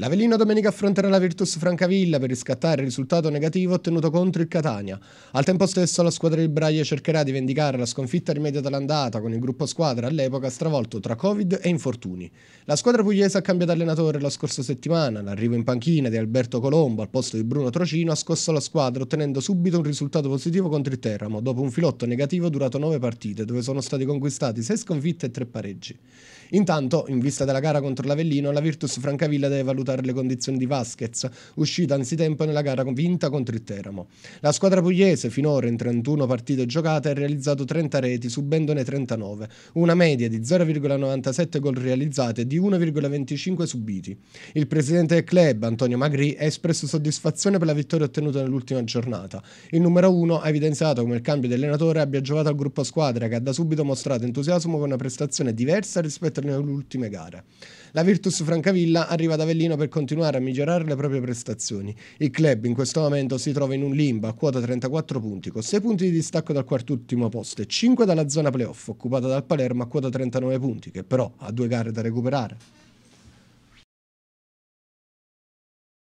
L'Avellino domenica affronterà la Virtus Francavilla per riscattare il risultato negativo ottenuto contro il Catania. Al tempo stesso la squadra di Braia cercherà di vendicare la sconfitta rimedia dall'andata con il gruppo squadra all'epoca stravolto tra Covid e infortuni. La squadra pugliese ha cambiato allenatore la scorsa settimana, l'arrivo in panchina di Alberto Colombo al posto di Bruno Trocino ha scosso la squadra ottenendo subito un risultato positivo contro il Teramo dopo un filotto negativo durato 9 partite dove sono stati conquistati 6 sconfitte e 3 pareggi. Intanto, in vista della gara contro l'Avellino, la Virtus Francavilla deve valutare valutare le condizioni di Vasquez, uscita anzitempo nella gara vinta contro il Teramo. La squadra pugliese, finora in 31 partite giocate, ha realizzato 30 reti, subendone 39, una media di 0,97 gol realizzate e di 1,25 subiti. Il presidente del club, Antonio Magri, ha espresso soddisfazione per la vittoria ottenuta nell'ultima giornata. Il numero 1 ha evidenziato come il cambio di allenatore abbia giovato al gruppo squadra che ha da subito mostrato entusiasmo con una prestazione diversa rispetto alle ultime gare. La Virtus Francavilla arriva ad Avellino per continuare a migliorare le proprie prestazioni. Il club in questo momento si trova in un limbo a quota 34 punti, con 6 punti di distacco dal quart'ultimo posto e 5 dalla zona playoff occupata dal Palermo a quota 39 punti, che però ha due gare da recuperare.